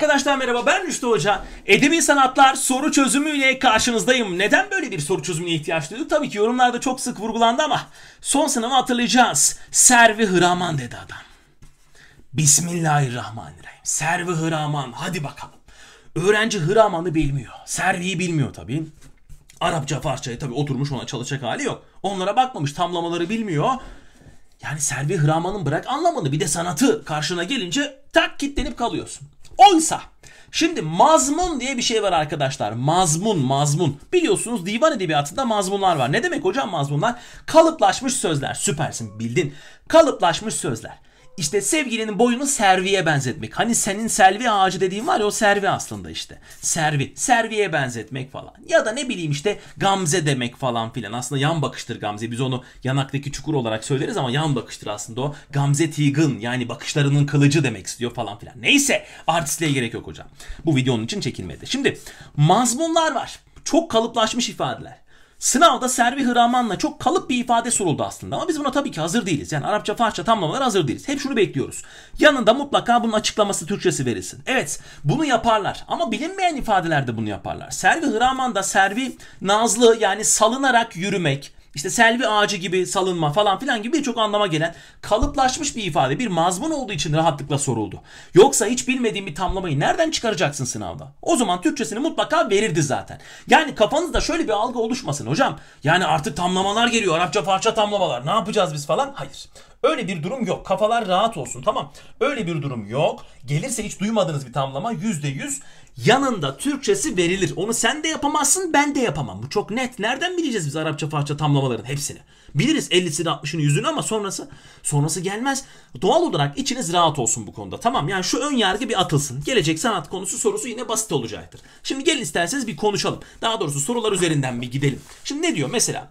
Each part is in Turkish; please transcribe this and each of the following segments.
Arkadaşlar merhaba ben Rüştü Hoca. Edebi sanatlar soru çözümüyle karşınızdayım. Neden böyle bir soru çözümüne ihtiyaç duydu? Tabii ki yorumlarda çok sık vurgulandı ama son sınavı hatırlayacağız. Servi Hıraman dedi adam. Bismillahirrahmanirrahim. Servi Hıraman hadi bakalım. Öğrenci Hıraman'ı bilmiyor. Servi'yi bilmiyor tabii. Arapça, Farsça'yı tabii oturmuş ona çalışacak hali yok. Onlara bakmamış tamlamaları bilmiyor. Yani Servi Hıraman'ın bırak anlamını bir de sanatı karşına gelince tak kitlenip kalıyorsun. Oysa Şimdi mazmun diye bir şey var arkadaşlar. Mazmun, mazmun. Biliyorsunuz divan edebiyatında mazmunlar var. Ne demek hocam mazmunlar? Kalıplaşmış sözler. Süpersin bildin. Kalıplaşmış sözler. İşte sevgilinin boyunu serviye benzetmek. Hani senin selvi ağacı dediğin var ya o servi aslında işte. Servi. Serviye benzetmek falan. Ya da ne bileyim işte gamze demek falan filan. Aslında yan bakıştır gamze. Biz onu yanaktaki çukur olarak söyleriz ama yan bakıştır aslında o. Gamze tigın yani bakışlarının kılıcı demek istiyor falan filan. Neyse artistliğe gerek yok hocam. Bu videonun için çekilmedi. Şimdi mazmunlar var. Çok kalıplaşmış ifadeler. Sınavda Servi Hıraman'la çok kalıp bir ifade soruldu aslında ama biz buna tabii ki hazır değiliz. Yani Arapça, Farsça tamlamalar hazır değiliz. Hep şunu bekliyoruz. Yanında mutlaka bunun açıklaması Türkçesi verilsin. Evet bunu yaparlar ama bilinmeyen ifadelerde bunu yaparlar. Servi Hıraman da Servi Nazlı yani salınarak yürümek, işte selvi ağacı gibi salınma falan filan gibi birçok anlama gelen kalıplaşmış bir ifade, bir mazmun olduğu için rahatlıkla soruldu. Yoksa hiç bilmediğin bir tamlamayı nereden çıkaracaksın sınavda? O zaman Türkçesini mutlaka verirdi zaten. Yani kafanızda şöyle bir algı oluşmasın hocam. Yani artık tamlamalar geliyor, Arapça parça tamlamalar. Ne yapacağız biz falan? Hayır. Öyle bir durum yok. Kafalar rahat olsun tamam. Öyle bir durum yok. Gelirse hiç duymadığınız bir tamlama %100 yanında Türkçesi verilir. Onu sen de yapamazsın ben de yapamam. Bu çok net. Nereden bileceğiz biz Arapça Farsça tamlamaların hepsini? Biliriz 50'sini 60'ını 100'ünü ama sonrası sonrası gelmez. Doğal olarak içiniz rahat olsun bu konuda. Tamam yani şu ön yargı bir atılsın. Gelecek sanat konusu sorusu yine basit olacaktır. Şimdi gelin isterseniz bir konuşalım. Daha doğrusu sorular üzerinden bir gidelim. Şimdi ne diyor mesela?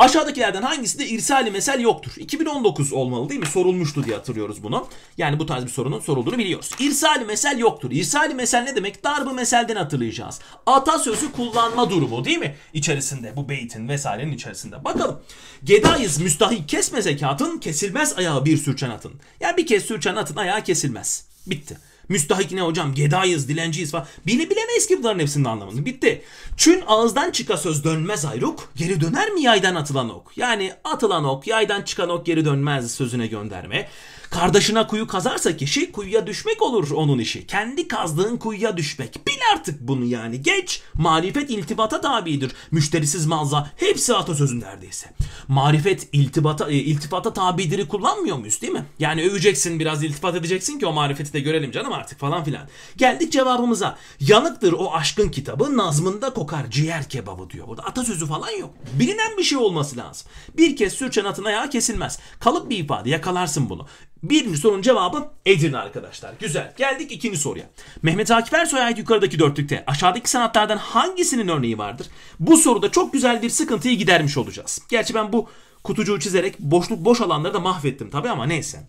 Aşağıdakilerden hangisinde irsali mesel yoktur? 2019 olmalı değil mi? Sorulmuştu diye hatırlıyoruz bunu. Yani bu tarz bir sorunun sorulduğunu biliyoruz. İrsali mesel yoktur. İrsali mesel ne demek? Darbı meselden hatırlayacağız. Ata sözü kullanma durumu değil mi? İçerisinde bu beytin vesairenin içerisinde. Bakalım. Gedayız müstahik kesme zekatın kesilmez ayağı bir sürçen atın. Yani bir kez sürçen atın ayağı kesilmez. Bitti. Müstahik ne hocam? Gedayız, dilenciyiz falan. Bile bilemeyiz ki bunların hepsinin anlamını. Bitti. Çün ağızdan çıka söz dönmez ayruk. Geri döner mi yaydan atılan ok? Yani atılan ok, yaydan çıkan ok geri dönmez sözüne gönderme. Kardeşine kuyu kazarsa kişi şey, kuyuya düşmek olur onun işi. Kendi kazdığın kuyuya düşmek. Bil artık bunu yani. Geç. Marifet iltibata tabidir. Müşterisiz mağaza hepsi atasözün neredeyse. Marifet iltibata, e, iltifata tabidir'i kullanmıyor muyuz değil mi? Yani öveceksin biraz iltifat edeceksin ki o marifeti de görelim canım artık falan filan. Geldik cevabımıza. Yanıktır o aşkın kitabı nazmında kokar ciğer kebabı diyor. Burada atasözü falan yok. Bilinen bir şey olması lazım. Bir kez sürçen atın ayağı kesilmez. Kalıp bir ifade yakalarsın bunu. Birinci sorunun cevabı Edirne arkadaşlar. Güzel. Geldik ikinci soruya. Mehmet Akif Ersoy'a ait yukarıdaki dörtlükte aşağıdaki sanatlardan hangisinin örneği vardır? Bu soruda çok güzel bir sıkıntıyı gidermiş olacağız. Gerçi ben bu kutucuğu çizerek boşluk boş alanları da mahvettim tabii ama neyse.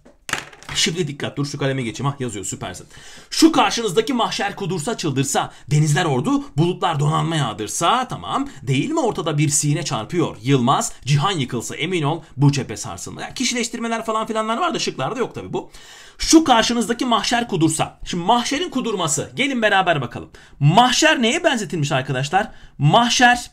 Şimdi dikkat dur şu kaleme geçeyim. ah yazıyor süpersin. Şu karşınızdaki mahşer kudursa çıldırsa, denizler ordu, bulutlar donanma yağdırsa tamam. Değil mi ortada bir sine çarpıyor. Yılmaz, cihan yıkılsa emin ol bu cephe sarsılma. Yani kişileştirmeler falan filanlar var da şıklarda yok tabi bu. Şu karşınızdaki mahşer kudursa. Şimdi mahşerin kudurması. Gelin beraber bakalım. Mahşer neye benzetilmiş arkadaşlar? Mahşer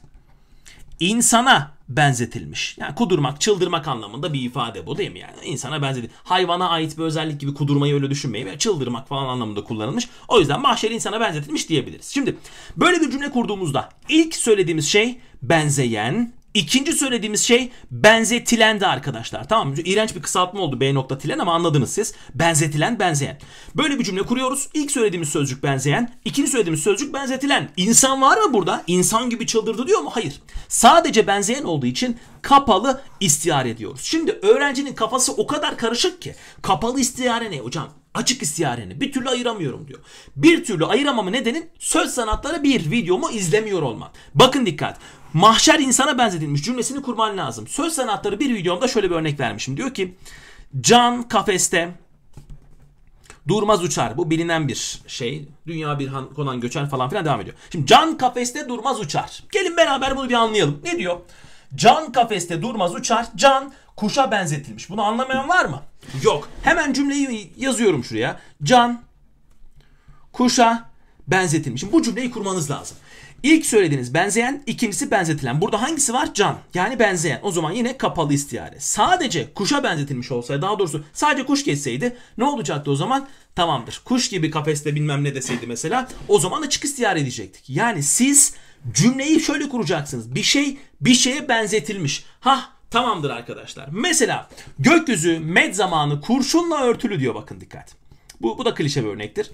insana benzetilmiş. Yani kudurmak, çıldırmak anlamında bir ifade bu değil mi? Yani insana benzetilmiş. Hayvana ait bir özellik gibi kudurmayı öyle düşünmeyin. Çıldırmak falan anlamında kullanılmış. O yüzden mahşer insana benzetilmiş diyebiliriz. Şimdi böyle bir cümle kurduğumuzda ilk söylediğimiz şey benzeyen, İkinci söylediğimiz şey benzetilendi arkadaşlar. Tamam mı? İğrenç bir kısaltma oldu B nokta tilen ama anladınız siz. Benzetilen, benzeyen. Böyle bir cümle kuruyoruz. İlk söylediğimiz sözcük benzeyen, ikinci söylediğimiz sözcük benzetilen. İnsan var mı burada? İnsan gibi çıldırdı diyor mu? Hayır. Sadece benzeyen olduğu için kapalı istihar ediyoruz. Şimdi öğrencinin kafası o kadar karışık ki. Kapalı istihare ne hocam? açık istihareni bir türlü ayıramıyorum diyor. Bir türlü ayıramamı nedenin söz sanatları bir videomu izlemiyor olman. Bakın dikkat. Mahşer insana benzetilmiş cümlesini kurman lazım. Söz sanatları bir videomda şöyle bir örnek vermişim. Diyor ki can kafeste durmaz uçar. Bu bilinen bir şey. Dünya bir han, konan göçer falan filan devam ediyor. Şimdi can kafeste durmaz uçar. Gelin beraber bunu bir anlayalım. Ne diyor? Can kafeste durmaz uçar. Can kuşa benzetilmiş. Bunu anlamayan var mı? Yok. Hemen cümleyi yazıyorum şuraya. Can kuşa benzetilmiş. Şimdi bu cümleyi kurmanız lazım. İlk söylediğiniz benzeyen, ikincisi benzetilen. Burada hangisi var? Can. Yani benzeyen. O zaman yine kapalı istiyare. Sadece kuşa benzetilmiş olsaydı, daha doğrusu sadece kuş geçseydi ne olacaktı o zaman? Tamamdır. Kuş gibi kafeste bilmem ne deseydi mesela o zaman açık istiyare edecektik. Yani siz cümleyi şöyle kuracaksınız. Bir şey bir şeye benzetilmiş. Hah Tamamdır arkadaşlar. Mesela gökyüzü med zamanı kurşunla örtülü diyor bakın dikkat. Bu, bu da klişe bir örnektir.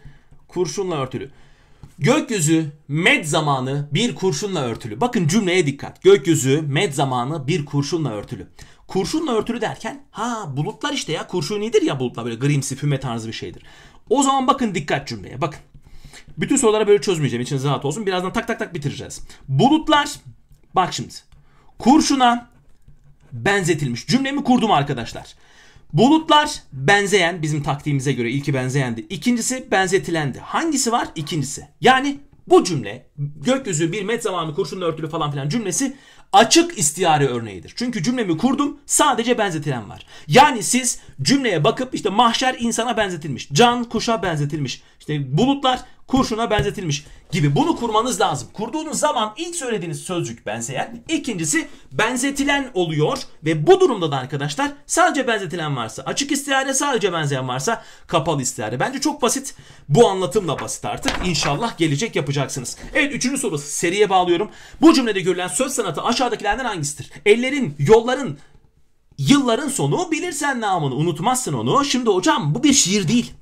Kurşunla örtülü. Gökyüzü med zamanı bir kurşunla örtülü. Bakın cümleye dikkat. Gökyüzü med zamanı bir kurşunla örtülü. Kurşunla örtülü derken ha bulutlar işte ya kurşunidir ya bulutlar böyle grimsi füme tarzı bir şeydir. O zaman bakın dikkat cümleye bakın. Bütün sorulara böyle çözmeyeceğim için rahat olsun. Birazdan tak tak tak bitireceğiz. Bulutlar bak şimdi kurşuna benzetilmiş. Cümlemi kurdum arkadaşlar. Bulutlar benzeyen bizim taktiğimize göre ilki benzeyendi. İkincisi benzetilendi. Hangisi var? İkincisi. Yani bu cümle gökyüzü bir met zamanı kurşunla örtülü falan filan cümlesi açık istiyare örneğidir. Çünkü cümlemi kurdum sadece benzetilen var. Yani siz cümleye bakıp işte mahşer insana benzetilmiş, can kuşa benzetilmiş, işte bulutlar kurşuna benzetilmiş gibi bunu kurmanız lazım. Kurduğunuz zaman ilk söylediğiniz sözcük benzeyen, ikincisi benzetilen oluyor ve bu durumda da arkadaşlar sadece benzetilen varsa açık istihare, sadece benzeyen varsa kapalı istihare. Bence çok basit. Bu anlatım da basit artık. İnşallah gelecek yapacaksınız. Evet üçüncü sorusu seriye bağlıyorum. Bu cümlede görülen söz sanatı aşağıdakilerden hangisidir? Ellerin, yolların, yılların sonu bilirsen namını unutmazsın onu. Şimdi hocam bu bir şiir değil.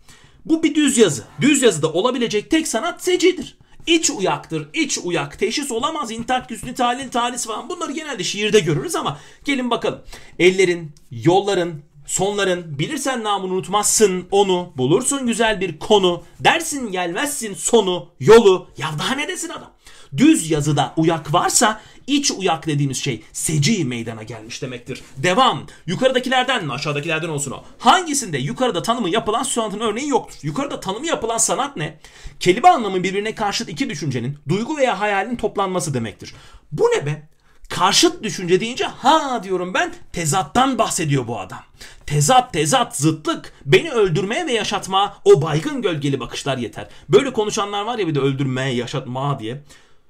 Bu bir düz yazı. Düz yazıda olabilecek tek sanat secidir. İç uyaktır, iç uyak, teşhis olamaz, intihar küsnü, talin talis falan bunları genelde şiirde görürüz ama gelin bakalım. Ellerin, yolların, sonların, bilirsen namını unutmazsın onu, bulursun güzel bir konu, dersin gelmezsin sonu, yolu, ya daha ne desin adam. Düz yazıda uyak varsa İç uyak dediğimiz şey seci meydana gelmiş demektir. Devam. Yukarıdakilerden mi aşağıdakilerden olsun o. Hangisinde yukarıda tanımı yapılan sanatın örneği yoktur? Yukarıda tanımı yapılan sanat ne? Kelime anlamı birbirine karşıt iki düşüncenin, duygu veya hayalin toplanması demektir. Bu ne be? Karşıt düşünce deyince ha diyorum ben tezattan bahsediyor bu adam. Tezat, tezat, zıtlık. Beni öldürmeye ve yaşatma o baygın gölgeli bakışlar yeter. Böyle konuşanlar var ya bir de öldürmeye, yaşatma diye.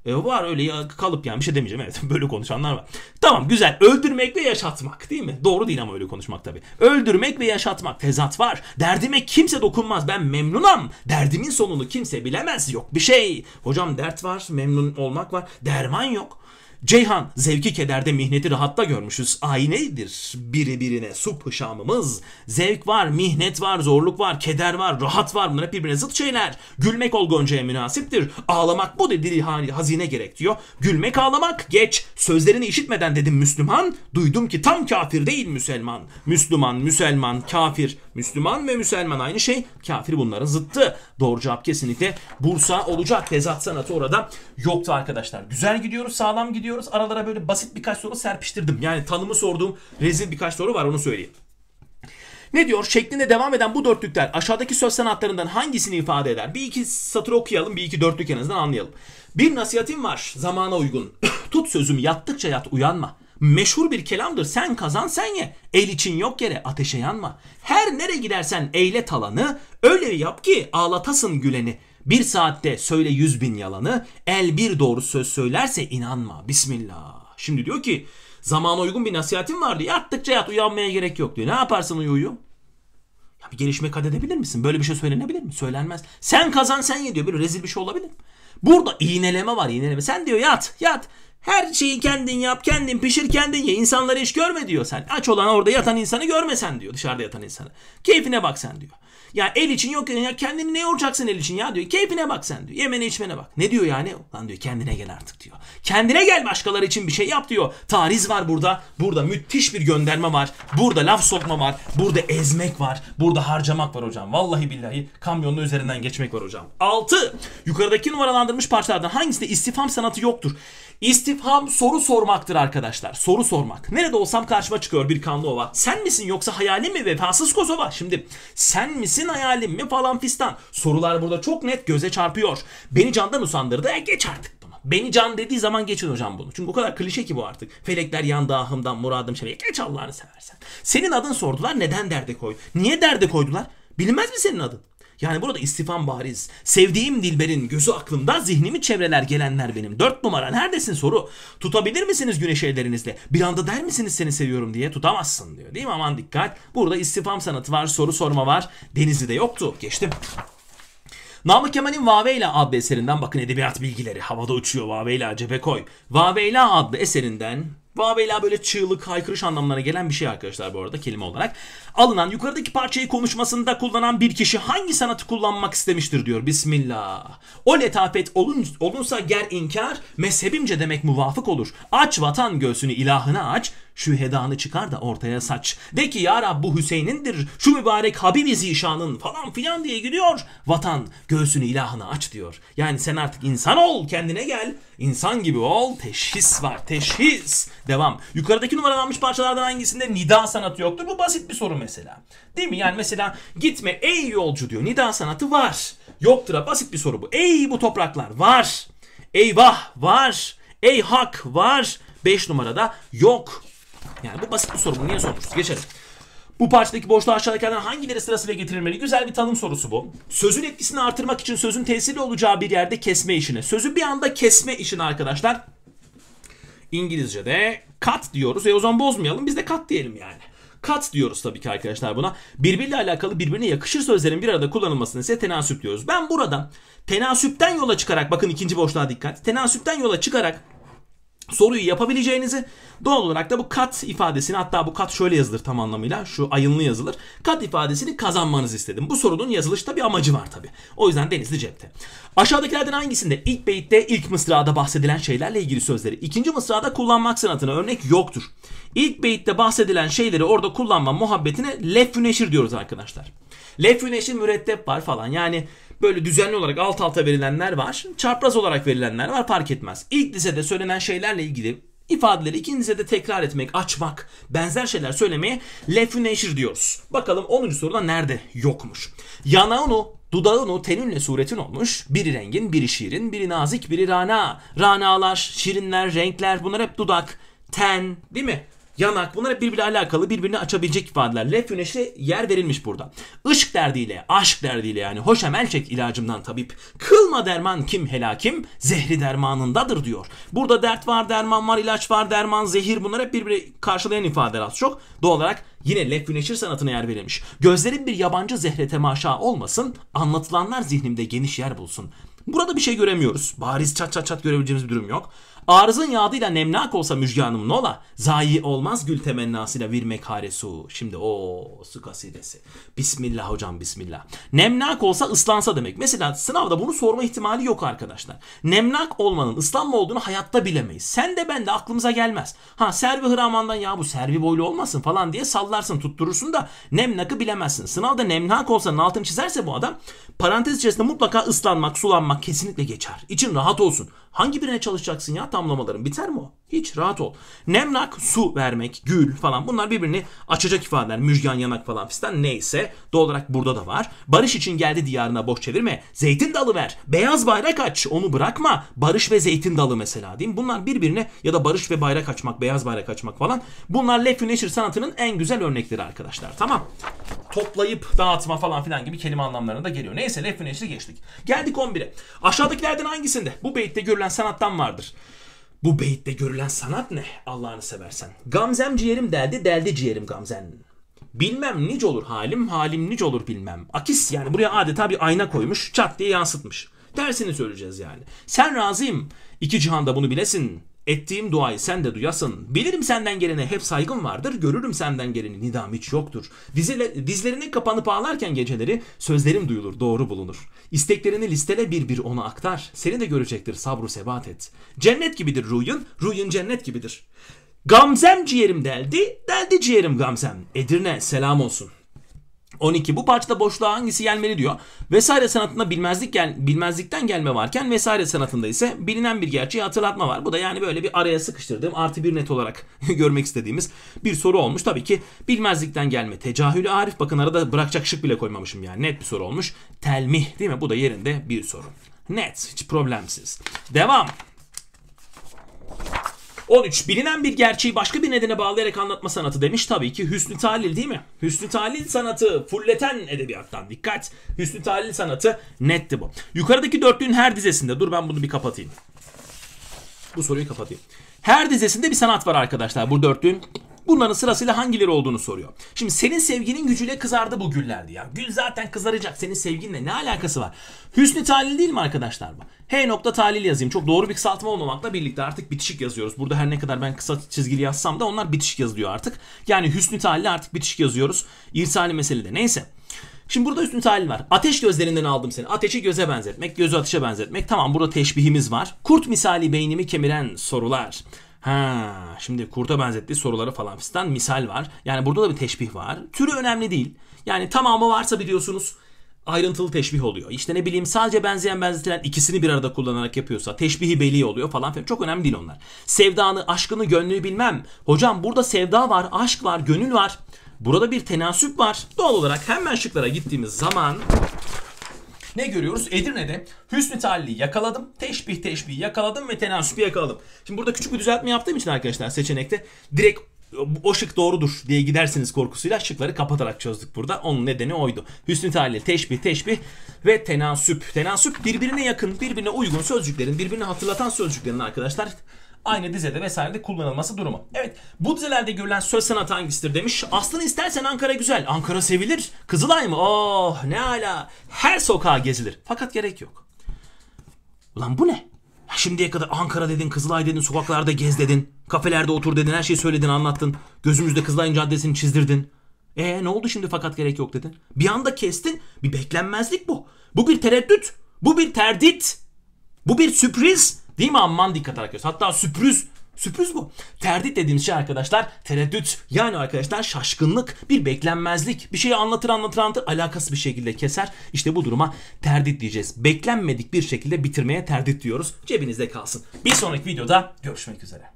E, var öyle kalıp yani bir şey demeyeceğim evet böyle konuşanlar var. Tamam güzel öldürmek ve yaşatmak değil mi? Doğru değil ama öyle konuşmak tabii. Öldürmek ve yaşatmak tezat var. Derdime kimse dokunmaz ben memnunam. Derdimin sonunu kimse bilemez yok bir şey. Hocam dert var memnun olmak var derman yok. Ceyhan zevki kederde mihneti rahatta görmüşüz. aynedir biri birine su pışamımız. Zevk var, mihnet var, zorluk var, keder var, rahat var. Bunlar hep birbirine zıt şeyler. Gülmek ol Gonca'ya münasiptir. Ağlamak bu dedi hazine gerek diyor. Gülmek ağlamak geç. Sözlerini işitmeden dedim Müslüman. Duydum ki tam kafir değil Müslüman. Müslüman, Müslüman, kafir. Müslüman ve Müslüman aynı şey. Kafir bunların zıttı. Doğru cevap kesinlikle Bursa olacak. Tezat sanatı orada yoktu arkadaşlar. Güzel gidiyoruz, sağlam gidiyoruz gidiyoruz. Aralara böyle basit birkaç soru serpiştirdim. Yani tanımı sorduğum rezil birkaç soru var onu söyleyeyim. Ne diyor? Şeklinde devam eden bu dörtlükler aşağıdaki söz sanatlarından hangisini ifade eder? Bir iki satır okuyalım, bir iki dörtlük en azından anlayalım. Bir nasihatim var zamana uygun. Tut sözüm yattıkça yat uyanma. Meşhur bir kelamdır sen kazan sen ye. El için yok yere ateşe yanma. Her nere gidersen eyle talanı, öyle yap ki ağlatasın güleni. Bir saatte söyle yüz bin yalanı, el bir doğru söz söylerse inanma. Bismillah. Şimdi diyor ki zamana uygun bir nasihatim vardı. Yattıkça yat uyanmaya gerek yok diyor. Ne yaparsın uyuyu? Ya bir gelişme kat edebilir misin? Böyle bir şey söylenebilir mi? Söylenmez. Sen kazan sen ye diyor. Böyle rezil bir şey olabilir mi? Burada iğneleme var iğneleme. Sen diyor yat yat. Her şeyi kendin yap, kendin pişir, kendin ye. İnsanları hiç görme diyor sen. Aç olan orada yatan insanı görmesen diyor dışarıda yatan insanı. Keyfine bak sen diyor. Ya el için yok ya kendini ne yoracaksın el için ya diyor. Keyfine bak sen diyor. Yemene içmene bak. Ne diyor yani? Lan diyor kendine gel artık diyor. Kendine gel başkaları için bir şey yap diyor. Tariz var burada. Burada müthiş bir gönderme var. Burada laf sokma var. Burada ezmek var. Burada harcamak var hocam. Vallahi billahi kamyonun üzerinden geçmek var hocam. 6. Yukarıdaki numaralandırmış parçalardan hangisinde istifam sanatı yoktur? İstifham soru sormaktır arkadaşlar. Soru sormak. Nerede olsam karşıma çıkıyor bir kanlı ova. Sen misin yoksa hayalim mi vefasız Kosova? Şimdi sen misin hayalim mi falan fistan. Sorular burada çok net göze çarpıyor. Beni candan usandırdı. E geç artık bunu. Beni can dediği zaman geçin hocam bunu. Çünkü o kadar klişe ki bu artık. Felekler yan ahımdan muradım şey Geç Allah'ını seversen. Senin adın sordular neden derde koy? Niye derde koydular? Bilmez mi senin adın? Yani burada istifam bariz. Sevdiğim Dilber'in gözü aklımda zihnimi çevreler gelenler benim. Dört numara neredesin soru. Tutabilir misiniz güneş ellerinizle? Bir anda der misiniz seni seviyorum diye tutamazsın diyor. Değil mi aman dikkat. Burada istifam sanatı var soru sorma var. de yoktu. Geçtim. Namık Kemal'in Vaveyla adlı eserinden bakın edebiyat bilgileri. Havada uçuyor Vaveyla cebe koy. Vaveyla adlı eserinden Vaveyla böyle çığlık, haykırış anlamlarına gelen bir şey arkadaşlar bu arada kelime olarak. Alınan yukarıdaki parçayı konuşmasında kullanan bir kişi hangi sanatı kullanmak istemiştir diyor. Bismillah. O letafet olun, olunsa ger inkar mezhebimce demek muvafık olur. Aç vatan göğsünü ilahına aç. Şu hedanı çıkar da ortaya saç. De ki ya Rab bu Hüseyin'indir. Şu mübarek Habibi Zişan'ın falan filan diye gidiyor. Vatan göğsünü ilahına aç diyor. Yani sen artık insan ol kendine gel. İnsan gibi ol. Teşhis var teşhis. Devam. Yukarıdaki numaralanmış parçalardan hangisinde nida sanatı yoktur? Bu basit bir soru mesela. Değil mi? Yani mesela gitme ey yolcu diyor. Nida sanatı var. Yoktur. ha? Basit bir soru bu. Ey bu topraklar var. Eyvah var. Ey hak var. 5 numarada yok yani bu basit bir soru. Bunu niye sormuşuz? Geçelim. Bu parçadaki boşluğa aşağıdakilerden hangileri sırasıyla getirilmeli? Güzel bir tanım sorusu bu. Sözün etkisini artırmak için sözün tesiri olacağı bir yerde kesme işini. Sözü bir anda kesme işini arkadaşlar. İngilizce'de cut diyoruz. E o zaman bozmayalım. Biz de cut diyelim yani. Cut diyoruz tabii ki arkadaşlar buna. Birbiriyle alakalı birbirine yakışır sözlerin bir arada kullanılmasını ise tenasüp diyoruz. Ben burada tenasüpten yola çıkarak bakın ikinci boşluğa dikkat. Tenasüpten yola çıkarak soruyu yapabileceğinizi doğal olarak da bu kat ifadesini hatta bu kat şöyle yazılır tam anlamıyla şu ayınlı yazılır. Kat ifadesini kazanmanızı istedim. Bu sorunun yazılışta bir amacı var tabi. O yüzden Denizli cepte. Aşağıdakilerden hangisinde ilk beyitte ilk mısrada bahsedilen şeylerle ilgili sözleri ikinci mısrada kullanmak sanatına örnek yoktur. İlk beyitte bahsedilen şeyleri orada kullanma muhabbetine lef neşir diyoruz arkadaşlar. Lef neşir mürettep var falan yani Böyle düzenli olarak alt alta verilenler var. Çapraz olarak verilenler var fark etmez. İlk lisede söylenen şeylerle ilgili ifadeleri ikinci lisede tekrar etmek, açmak, benzer şeyler söylemeye lefüneşir diyoruz. Bakalım 10. soruda nerede yokmuş. Yanağını, o Dudağın o tenünle suretin olmuş. Biri rengin, biri şiirin, biri nazik, biri rana. Ranalar, şirinler, renkler bunlar hep dudak. Ten değil mi? yanak bunlar hep birbiriyle alakalı birbirini açabilecek ifadeler. Lef güneşe yer verilmiş burada. Işık derdiyle, aşk derdiyle yani hoş emelçek ilacımdan tabip. Kılma derman kim helakim zehri dermanındadır diyor. Burada dert var, derman var, ilaç var, derman, zehir bunlar hep birbirini karşılayan ifadeler az çok. Doğal olarak Yine Lef Güneşir sanatına yer verilmiş. Gözlerim bir yabancı zehre temaşa olmasın, anlatılanlar zihnimde geniş yer bulsun. Burada bir şey göremiyoruz. Bariz çat çat çat görebileceğimiz bir durum yok. Arızın yağdıyla nemnak olsa müjganım nola. Zayi olmaz gül temennasıyla bir mekare su. Şimdi o su kasidesi. Bismillah hocam bismillah. Nemnak olsa ıslansa demek. Mesela sınavda bunu sorma ihtimali yok arkadaşlar. Nemnak olmanın ıslanma olduğunu hayatta bilemeyiz. Sen de ben de aklımıza gelmez. Ha Servi Hıraman'dan ya bu Servi boylu olmasın falan diye sallarsın tutturursun da nemnakı bilemezsin. Sınavda nemnak olsanın altını çizerse bu adam parantez içerisinde mutlaka ıslanmak, sulanmak kesinlikle geçer. İçin rahat olsun. Hangi birine çalışacaksın ya tamlamaların? Biter mi o? Hiç rahat ol. Nemnak su vermek, gül falan bunlar birbirini açacak ifadeler. Müjgan yanak falan fistan neyse doğal olarak burada da var. Barış için geldi diyarına boş çevirme. Zeytin dalı ver. Beyaz bayrak aç. Onu bırakma. Barış ve zeytin dalı mesela diyeyim. Bunlar birbirine ya da barış ve bayrak açmak, beyaz bayrak açmak falan. Bunlar Lefü Neşir sanatının en güzel örnekleri arkadaşlar. Tamam. Toplayıp dağıtma falan filan gibi kelime anlamlarına da geliyor. Neyse Lefü Neşir'i geçtik. Geldik 11'e. Aşağıdakilerden hangisinde? Bu beytte görülen sanattan vardır. Bu beyitte görülen sanat ne Allah'ını seversen? Gamzem ciğerim deldi, deldi ciğerim gamzen. Bilmem nice olur halim, halim nice olur bilmem. Akis yani buraya adeta bir ayna koymuş, çat diye yansıtmış. Tersini söyleyeceğiz yani. Sen razıyım. İki cihanda bunu bilesin. Ettiğim duayı sen de duyasın. Bilirim senden gelene hep saygım vardır. Görürüm senden geleni nidam hiç yoktur. Dizile, dizlerine kapanıp ağlarken geceleri sözlerim duyulur doğru bulunur. İsteklerini listele bir bir ona aktar. Seni de görecektir sabru sebat et. Cennet gibidir ruyun, ruyun cennet gibidir. Gamzem ciğerim deldi, deldi ciğerim gamzem. Edirne selam olsun.'' 12. Bu parçada boşluğa hangisi gelmeli diyor. Vesaire sanatında bilmezlik gel, bilmezlikten gelme varken vesaire sanatında ise bilinen bir gerçeği hatırlatma var. Bu da yani böyle bir araya sıkıştırdığım artı bir net olarak görmek istediğimiz bir soru olmuş. Tabii ki bilmezlikten gelme tecahülü Arif. Bakın arada bırakacak şık bile koymamışım yani net bir soru olmuş. Telmih değil mi? Bu da yerinde bir soru. Net hiç problemsiz. Devam. 13. Bilinen bir gerçeği başka bir nedene bağlayarak anlatma sanatı demiş. Tabii ki Hüsnü Talil değil mi? Hüsnü Talil sanatı fulleten edebiyattan. Dikkat! Hüsnü Talil sanatı netti bu. Yukarıdaki dörtlüğün her dizesinde. Dur ben bunu bir kapatayım. Bu soruyu kapatayım. Her dizesinde bir sanat var arkadaşlar. Bu dörtlüğün Bunların sırasıyla hangileri olduğunu soruyor. Şimdi senin sevginin gücüyle kızardı bu güller diyor. Gül zaten kızaracak. Senin sevginle ne alakası var? Hüsnü talil değil mi arkadaşlar bu? H nokta talil yazayım. Çok doğru bir kısaltma olmamakla birlikte artık bitişik yazıyoruz. Burada her ne kadar ben kısa çizgili yazsam da onlar bitişik yazılıyor artık. Yani hüsnü talil artık bitişik yazıyoruz. İrsali mesele de neyse. Şimdi burada üstün talil var. Ateş gözlerinden aldım seni. Ateşi göze benzetmek, gözü ateşe benzetmek. Tamam burada teşbihimiz var. Kurt misali beynimi kemiren sorular. Ha, şimdi kurta benzettiği soruları falan fistan misal var. Yani burada da bir teşbih var. Türü önemli değil. Yani tamamı varsa biliyorsunuz ayrıntılı teşbih oluyor. İşte ne bileyim sadece benzeyen benzetilen ikisini bir arada kullanarak yapıyorsa teşbihi belli oluyor falan filan. Çok önemli değil onlar. Sevdanı, aşkını, gönlünü bilmem. Hocam burada sevda var, aşk var, gönül var. Burada bir tenasüp var. Doğal olarak hemen şıklara gittiğimiz zaman ne görüyoruz? Edirne'de Hüsnü Talli'yi yakaladım. Teşbih teşbih yakaladım ve tenasübü yakaladım. Şimdi burada küçük bir düzeltme yaptığım için arkadaşlar seçenekte direkt o şık doğrudur diye gidersiniz korkusuyla şıkları kapatarak çözdük burada. Onun nedeni oydu. Hüsnü Talil, teşbih, teşbih ve tenasüp. Tenasüp birbirine yakın, birbirine uygun sözcüklerin, birbirini hatırlatan sözcüklerin arkadaşlar aynı dizede vesairede kullanılması durumu. Evet bu dizelerde görülen söz sanatı hangisidir demiş. Aslını istersen Ankara güzel. Ankara sevilir. Kızılay mı? Oh ne ala. Her sokağa gezilir. Fakat gerek yok. Ulan bu ne? Ya şimdiye kadar Ankara dedin, Kızılay dedin, sokaklarda gez dedin, kafelerde otur dedin, her şeyi söyledin, anlattın. Gözümüzde Kızılay'ın caddesini çizdirdin. E ne oldu şimdi fakat gerek yok dedin. Bir anda kestin. Bir beklenmezlik bu. Bu bir tereddüt. Bu bir terdit. Bu bir sürpriz. Değil mi amman dikkat arkadaşlar. Hatta sürpriz Sürpriz bu. Terdit dediğimiz şey arkadaşlar tereddüt. Yani arkadaşlar şaşkınlık, bir beklenmezlik. Bir şeyi anlatır anlatır anlatır alakası bir şekilde keser. İşte bu duruma terdit diyeceğiz. Beklenmedik bir şekilde bitirmeye terdit diyoruz. Cebinizde kalsın. Bir sonraki videoda görüşmek üzere.